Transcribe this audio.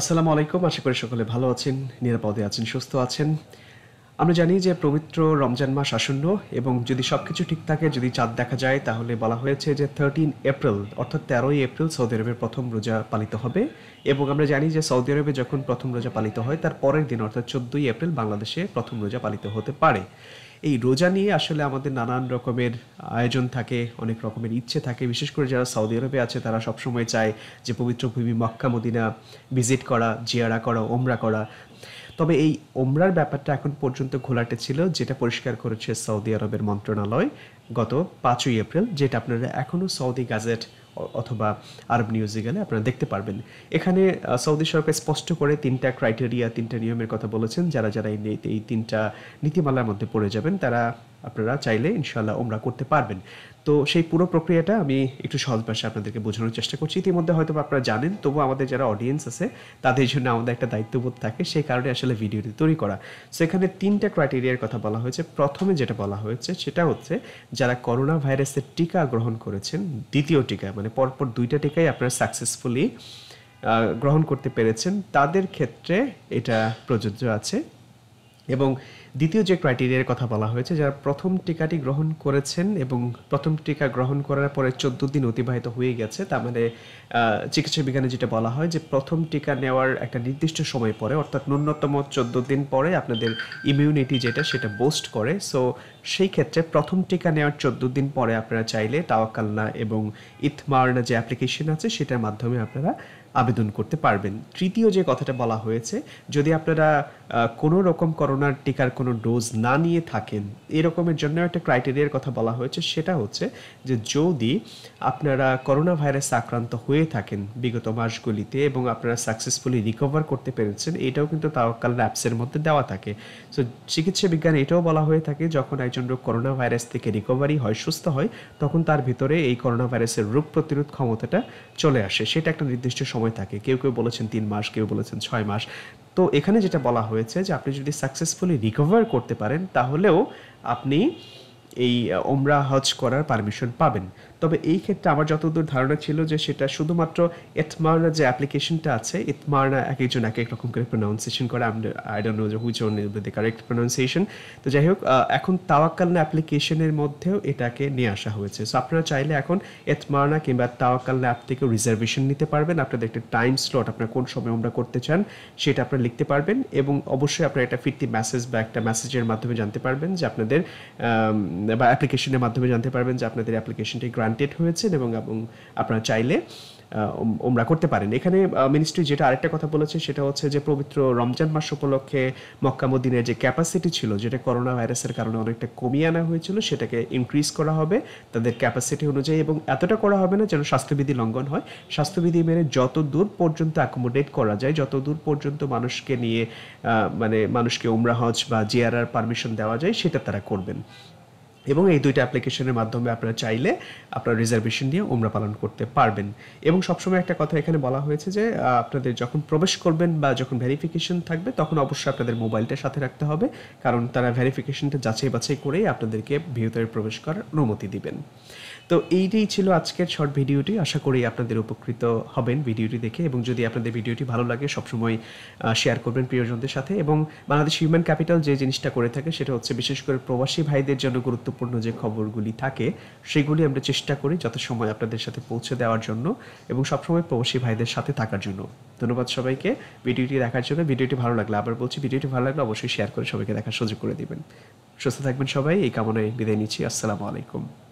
আসসালামু আলাইকুম আশা করি সকলে ভালো আছেন নিরাপদে আছেন সুস্থ আছেন আমরা জানি যে পবিত্র রমজান মাস আসন্ন এবং যদি সব কিছু ঠিক থাকে যদি চাঁদ দেখা যায় তাহলে বলা হয়েছে যে থার্টিন এপ্রিল অর্থাৎ তেরোই এপ্রিল সৌদি আরবের প্রথম রোজা পালিত হবে এবং আমরা জানি যে সৌদি আরবে যখন প্রথম রোজা পালিত হয় তার পরের দিন অর্থাৎ চোদ্দোই এপ্রিল বাংলাদেশে প্রথম রোজা পালিত হতে পারে এই রোজা নিয়ে আসলে আমাদের নানান রকমের আয়োজন থাকে অনেক রকমের ইচ্ছে থাকে বিশেষ করে যারা সৌদি আরবে আছে তারা সবসময় চায় যে পবিত্র ভূমি মক্কা মদিনা ভিজিট করা জিয়ারা করা ওমরা করা তবে এই ওমরার ব্যাপারটা এখন পর্যন্ত ঘোলাটে ছিল যেটা পরিষ্কার করেছে সৌদি আরবের মন্ত্রণালয় গত পাঁচই এপ্রিল যেটা আপনারা এখনও সৌদি গাজেট অথবা আরব নিউজে গেলে আপনারা দেখতে পারবেন এখানে সৌদি সরকার স্পষ্ট করে তিনটা ক্রাইটেরিয়া তিনটা নিয়মের কথা বলেছেন যারা যারা এই তিনটা নীতিমালার মধ্যে পড়ে যাবেন তারা আপনারা চাইলে ইনশাল্লাহ ওমরা করতে পারবেন তো সেই পুরো প্রক্রিয়াটা আমি একটু সহজ ভাষায় আপনাদেরকে বোঝানোর চেষ্টা করছি ইতিমধ্যে হয়তো আপনারা জানেন তবু আমাদের যারা অডিয়েন্স আছে তাদের জন্য আমাদের একটা দায়িত্ববোধ থাকে সেই কারণে আসলে ভিডিওটি তৈরি করা সেখানে এখানে তিনটা ক্রাইটেরিয়ার কথা বলা হয়েছে প্রথমে যেটা বলা হয়েছে সেটা হচ্ছে যারা করোনা ভাইরাসের টিকা গ্রহণ করেছেন দ্বিতীয় টিকা মানে মানে পরপর দুইটা টিকাই আপনারা সাকসেসফুলি গ্রহণ করতে পেরেছেন তাদের ক্ষেত্রে এটা প্রযোজ্য আছে এবং দ্বিতীয় যে ক্রাইটেরিয়ার কথা বলা হয়েছে যারা প্রথম টিকাটি গ্রহণ করেছেন এবং প্রথম টিকা গ্রহণ করার পরে চোদ্দ দিন অতিবাহিত হয়ে গেছে তার মানে চিকিৎসা বিজ্ঞানে যেটা বলা হয় যে প্রথম টিকা নেওয়ার একটা নির্দিষ্ট সময় পরে অর্থাৎ ন্যূনতম চোদ্দ দিন পরে আপনাদের ইমিউনিটি যেটা সেটা বোস্ট করে সো সেই ক্ষেত্রে প্রথম টিকা নেওয়ার চোদ্দ দিন পরে আপনারা চাইলে তাওয়াকাল্লা এবং ইথমার্না যে অ্যাপ্লিকেশন আছে সেটার মাধ্যমে আপনারা আবেদন করতে পারবেন তৃতীয় যে কথাটা বলা হয়েছে যদি আপনারা কোনো রকম করোনার টিকার কোনো কোনো ডোজ না নিয়ে থাকেন এরকমের জন্য একটা ক্রাইটেরিয়ার কথা বলা হয়েছে সেটা হচ্ছে যে যদি আপনারা করোনা ভাইরাস আক্রান্ত হয়ে থাকেন বিগত মাসগুলিতে এবং আপনারা সাকসেসফুলি রিকভার করতে পেরেছেন এটাও কিন্তু তাওয়াক্কাল ল্যাপসের মধ্যে দেওয়া থাকে সো চিকিৎসা বিজ্ঞান এটাও বলা হয়ে থাকে যখন একজন রোগ করোনা ভাইরাস থেকে রিকভারি হয় সুস্থ হয় তখন তার ভিতরে এই করোনা ভাইরাসের রোগ প্রতিরোধ ক্ষমতাটা চলে আসে সেটা একটা নির্দিষ্ট সময় থাকে কেউ কেউ বলেছেন তিন মাস কেউ বলেছেন ছয় মাস তো এখানে যেটা বলা হয়েছে যে আপনি যদি সাকসেসফুলি রিকভার করতে পারেন তাহলেও আপনি এই ওমরা হজ করার পারমিশন পাবেন তবে এই ক্ষেত্রে আমার যতদূর ধারণা ছিল যে সেটা শুধুমাত্র ইতমারনা যে অ্যাপ্লিকেশনটা আছে ইতমারনা এক একজন এক এক রকম করে প্রোনাউন্সিয়েশন করে আই ডোন্ট নো যে which one is the correct pronunciation তো যাই হোক এখন তাওয়াক্কালনা অ্যাপ্লিকেশনের মধ্যেও এটাকে নিয়ে আসা হয়েছে সো আপনারা চাইলে এখন ইতমারনা কিংবা তাওয়াক্কালনা অ্যাপ থেকে রিজার্ভেশন নিতে পারবেন আপনাদের একটা টাইম স্লট আপনারা কোন সময় আমরা করতে চান সেটা আপনারা লিখতে পারবেন এবং অবশ্যই আপনারা একটা ফিরতি মেসেজ বা একটা মেসেজের মাধ্যমে জানতে পারবেন যে আপনাদের বা অ্যাপ্লিকেশনের মাধ্যমে জানতে পারবেন যে আপনাদের অ্যাপ্লিকেশনটি গ্রান্টেড হয়েছেন এবং আপনারা চাইলে ওমরা করতে পারেন এখানে মিনিস্ট্রি যেটা আরেকটা কথা বলেছে সেটা হচ্ছে যে পবিত্র রমজান মাস উপলক্ষে মক্কামুদ্দিনের যে ক্যাপাসিটি ছিল যেটা করোনা ভাইরাসের কারণে অনেকটা কমিয়ে আনা হয়েছিল সেটাকে ইনক্রিজ করা হবে তাদের ক্যাপাসিটি অনুযায়ী এবং এতটা করা হবে না যেন স্বাস্থ্যবিধি লঙ্ঘন হয় স্বাস্থ্যবিধি মেনে যত দূর পর্যন্ত অ্যাকোমোডেট করা যায় যত দূর পর্যন্ত মানুষকে নিয়ে মানে মানুষকে উমরা হজ বা জিয়ারার পারমিশন দেওয়া যায় সেটা তারা করবেন এবং এই দুইটা অ্যাপ্লিকেশনের মাধ্যমে আপনারা চাইলে আপনার রিজার্ভেশন দিয়ে উমরা পালন করতে পারবেন এবং সবসময় একটা কথা এখানে বলা হয়েছে যে আপনাদের যখন প্রবেশ করবেন বা যখন ভেরিফিকেশন থাকবে তখন অবশ্যই আপনাদের মোবাইলটা সাথে রাখতে হবে কারণ তারা ভেরিফিকেশনটা যাচাই বাছাই করেই আপনাদেরকে ভিতরে প্রবেশ করার অনুমতি দিবেন তো এইটাই ছিল আজকের শর্ট ভিডিওটি আশা করি আপনাদের উপকৃত হবেন ভিডিওটি দেখে এবং যদি আপনাদের ভিডিওটি ভালো লাগে সবসময় শেয়ার করবেন প্রিয়জনদের সাথে এবং বাংলাদেশ হিউম্যান ক্যাপিটাল যে জিনিসটা করে থাকে সেটা হচ্ছে বিশেষ করে প্রবাসী ভাইদের জন্য গুরুত্বপূর্ণ গুরুত্বপূর্ণ যে খবরগুলি থাকে সেগুলি আমরা চেষ্টা করি যত সময় আপনাদের সাথে পৌঁছে দেওয়ার জন্য এবং সবসময় প্রবাসী ভাইদের সাথে থাকার জন্য ধন্যবাদ সবাইকে ভিডিওটি দেখার জন্য ভিডিওটি ভালো লাগলে আবার বলছি ভিডিওটি ভালো লাগলে অবশ্যই শেয়ার করে সবাইকে দেখার সুযোগ করে দিবেন সুস্থ থাকবেন সবাই এই কামনায় বিদায় নিচ্ছি আসসালামু আলাইকুম